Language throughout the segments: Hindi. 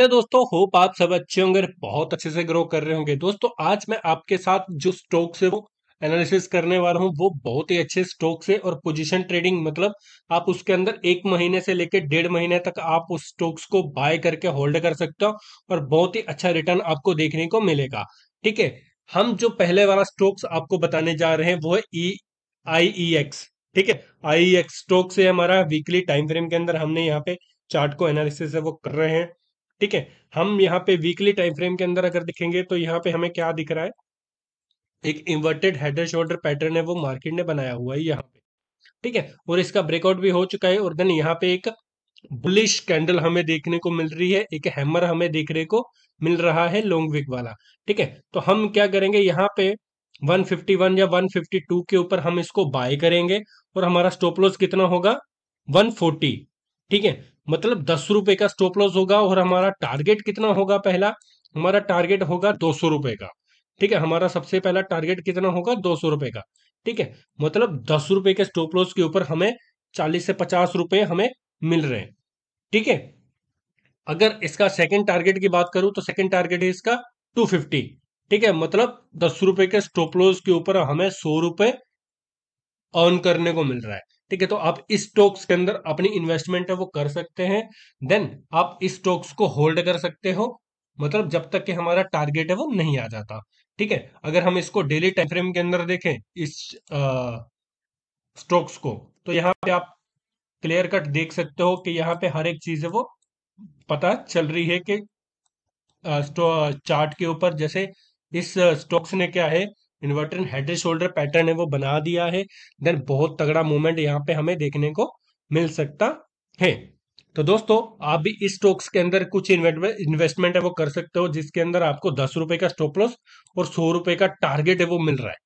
हेलो तो दोस्तों होप आप सब अच्छे होंगे बहुत अच्छे से ग्रो कर रहे होंगे दोस्तों आज मैं आपके साथ जो स्टॉक्स से वो एनालिसिस करने वाला हूँ वो बहुत ही अच्छे स्टॉक्स है और पोजीशन ट्रेडिंग मतलब आप उसके अंदर एक महीने से लेकर डेढ़ महीने तक आप उस स्टॉक्स को बाय करके होल्ड कर सकते हो और बहुत ही अच्छा रिटर्न आपको देखने को मिलेगा ठीक है हम जो पहले वाला स्टॉक्स आपको बताने जा रहे हैं वो है ई आई एक्स ठीक है आई एक्स स्टॉक्स है हमारा वीकली टाइम फ्रेम के अंदर हमने यहाँ पे चार्ट को एनालिसिस है वो कर रहे हैं ठीक है हम यहाँ पे वीकली टाइम फ्रेम के अंदर अगर देखेंगे तो यहाँ पे हमें क्या दिख रहा है एक inverted head and shoulder pattern है वो मार्केट ने बनाया हुआ है यहाँ पे ठीक है और इसका ब्रेकआउट भी हो चुका है और देन यहाँ पे एक बुलिश कैंडल हमें देखने को मिल रही है एक हैमर हमें देखने को मिल रहा है लॉन्ग विक वाला ठीक है तो हम क्या करेंगे यहाँ पे 151 या 152 के ऊपर हम इसको बाय करेंगे और हमारा स्टॉप लॉस कितना होगा 140 ठीक है मतलब दस रुपए का स्टॉप लॉस होगा और हमारा टारगेट कितना होगा पहला हमारा टारगेट होगा दो सौ रुपए का ठीक है हमारा सबसे पहला टारगेट कितना होगा दो सौ रुपए का ठीक है मतलब दस रुपए के स्टॉप लॉस के ऊपर हमें चालीस से पचास रुपए हमें मिल रहे हैं ठीक है अगर इसका सेकंड टारगेट की बात करूं तो सेकंड टारगेट है इसका टू फिफ्टी ठीक है मतलब दस रुपए के स्टॉप लॉस के ऊपर हमें सौ रुपए अर्न करने को मिल रहा है ठीक है तो आप इस स्टॉक्स के अंदर अपनी इन्वेस्टमेंट है वो कर सकते हैं देन आप इस स्टॉक्स को होल्ड कर सकते हो मतलब जब तक कि हमारा टारगेट है वो नहीं आ जाता ठीक है अगर हम इसको डेली टाइम फ्रेम के अंदर देखें इस स्टॉक्स को तो यहाँ पे आप क्लियर कट देख सकते हो कि यहाँ पे हर एक चीज है वो पता चल रही है कि चार्ट के ऊपर जैसे इस स्टॉक्स ने क्या है inverted head and shoulder pattern है वो बना दिया है देन बहुत तगड़ा मूवमेंट यहाँ पे हमें देखने को मिल सकता है तो दोस्तों आप भी इस स्टॉक्स के अंदर कुछ इन्वेस्टमेंट है वो कर सकते हो जिसके अंदर आपको दस रुपए का स्टॉप लॉस और सौ रुपए का टारगेट है वो मिल रहा है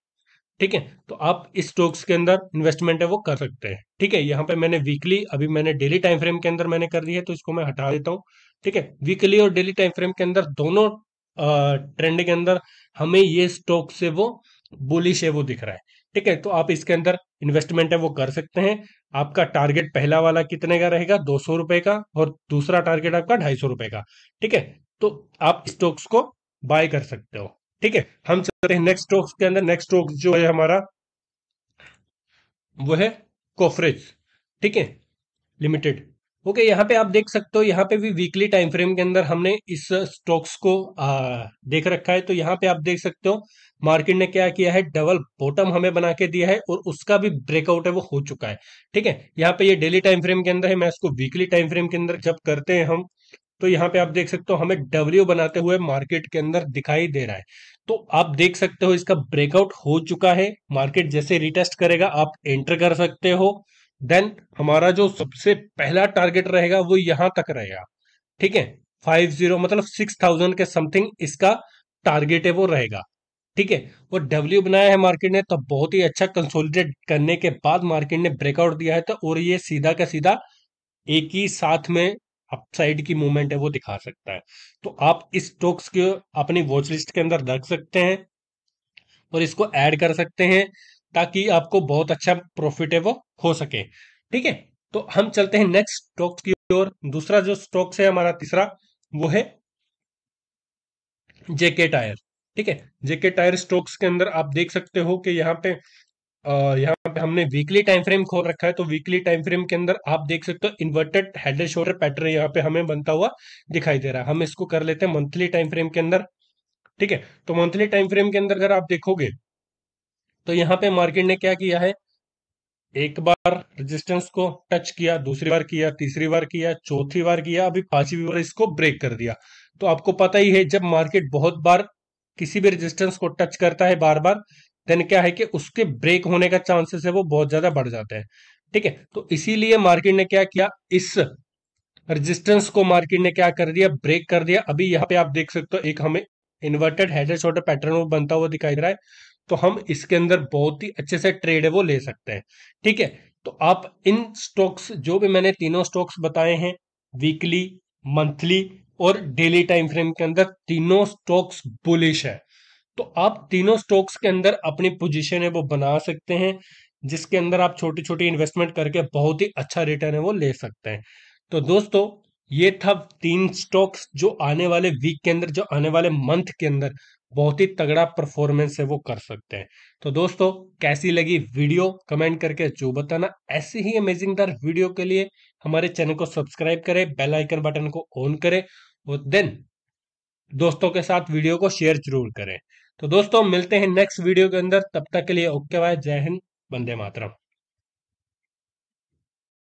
ठीक है तो आप इस स्टॉक्स के अंदर इन्वेस्टमेंट है वो कर सकते हैं ठीक है यहाँ पे मैंने वीकली अभी मैंने डेली टाइम फ्रेम के अंदर मैंने कर दी है तो इसको मैं हटा देता हूँ ठीक है वीकली और डेली टाइम फ्रेम के अंदर दोनों ट्रेंड के अंदर हमें ये स्टॉक से वो बुलिश है वो दिख रहा है ठीक है तो आप इसके अंदर इन्वेस्टमेंट है वो कर सकते हैं आपका टारगेट पहला वाला कितने का रहेगा दो सौ रुपए का और दूसरा टारगेट आपका ढाई सौ रुपए का ठीक है तो आप स्टॉक्स को बाय कर सकते हो ठीक है हम चलते हैं नेक्स्ट स्टॉक्स के अंदर नेक्स्ट स्टॉक्स जो है हमारा वो है कोफरेज ठीक है लिमिटेड ओके okay, यहाँ पे आप देख सकते हो यहाँ पे भी वीकली टाइम फ्रेम के अंदर हमने इस स्टॉक्स को आ, देख रखा है तो यहाँ पे आप देख सकते हो मार्केट ने क्या किया है डबल बॉटम हमें बना के दिया है और उसका भी ब्रेकआउट है वो हो चुका है ठीक है यहाँ पे ये डेली टाइम फ्रेम के अंदर है मैं इसको वीकली टाइम फ्रेम के अंदर जब करते हैं हम तो यहाँ पे आप देख सकते हो हमें डब्ल्यू बनाते हुए मार्केट के अंदर दिखाई दे रहा है तो आप देख सकते हो इसका ब्रेकआउट हो चुका है मार्केट जैसे रिटेस्ट करेगा आप एंटर कर सकते हो देन हमारा जो सबसे पहला टारगेट रहेगा वो यहां तक रहेगा ठीक है फाइव जीरो मतलब सिक्स थाउजेंड के समथिंग इसका टारगेट है वो रहेगा ठीक है वो डब्ल्यू बनाया है मार्केट ने तो बहुत ही अच्छा कंसोलिडेट करने के बाद मार्केट ने ब्रेकआउट दिया है तो और ये सीधा का सीधा एक ही साथ में अपसाइड की मूवमेंट है वो दिखा सकता है तो आप इस स्टॉक्स के अपनी वॉचलिस्ट लिस्ट के अंदर रख सकते हैं और इसको ऐड कर सकते हैं ताकि आपको बहुत अच्छा प्रॉफिटेबल हो सके ठीक है तो हम चलते हैं नेक्स्ट स्टॉक्स की ओर दूसरा जो स्टॉक्स है हमारा तीसरा वो है जेके टायर ठीक है जेके टायर स्टॉक्स के अंदर आप देख सकते हो कि यहाँ पे यहाँ पे हमने वीकली टाइम फ्रेम खोल रखा है तो वीकली टाइम फ्रेम के अंदर आप देख सकते हो inverted head and shoulder pattern यहाँ पे हमें बनता हुआ दिखाई दे रहा है हम इसको कर लेते हैं मंथली टाइम फ्रेम के अंदर ठीक है तो मंथली टाइम फ्रेम के अंदर अगर आप देखोगे तो यहाँ पे मार्केट ने क्या किया है एक बार रेजिस्टेंस को टच किया दूसरी बार किया तीसरी बार किया चौथी बार किया अभी पांचवी बार इसको ब्रेक कर दिया तो आपको पता ही है जब मार्केट बहुत बार किसी भी रेजिस्टेंस को टच करता है बार बार देन क्या है कि उसके ब्रेक होने का चांसेस है वो बहुत ज्यादा बढ़ जाते हैं ठीक है तो इसीलिए मार्केट ने क्या किया इस रजिस्टेंस को मार्केट ने क्या कर दिया ब्रेक कर दिया अभी यहाँ पे आप देख सकते हो एक हमें इन्वर्टेड हेडर शॉर्टर पैटर्न बनता हुआ दिखाई दे रहा है तो हम इसके अंदर बहुत ही अच्छे से ट्रेड है वो ले सकते हैं ठीक है तो आप इन स्टॉक्स जो भी मैंने तीनों स्टॉक्स बताए हैं वीकली मंथली और डेली टाइम फ्रेम के अंदर तीनों स्टॉक्स बुलिश है तो आप तीनों स्टॉक्स के अंदर अपनी पोजीशन है वो बना सकते हैं जिसके अंदर आप छोटी छोटी इन्वेस्टमेंट करके बहुत ही अच्छा रिटर्न है वो ले सकते हैं तो दोस्तों ये था तीन स्टॉक्स जो आने वाले वीक के अंदर जो आने वाले मंथ के अंदर बहुत ही तगड़ा परफॉर्मेंस है वो कर सकते हैं तो दोस्तों कैसी लगी वीडियो कमेंट करके जो बताना ऐसे ही अमेजिंगदार वीडियो के लिए हमारे चैनल को सब्सक्राइब करें बेल आइकन बटन को ऑन करें और देन दोस्तों के साथ वीडियो को शेयर जरूर करें तो दोस्तों मिलते हैं नेक्स्ट वीडियो के अंदर तब तक के लिए ओके बाय जय हिंद बंदे मातरम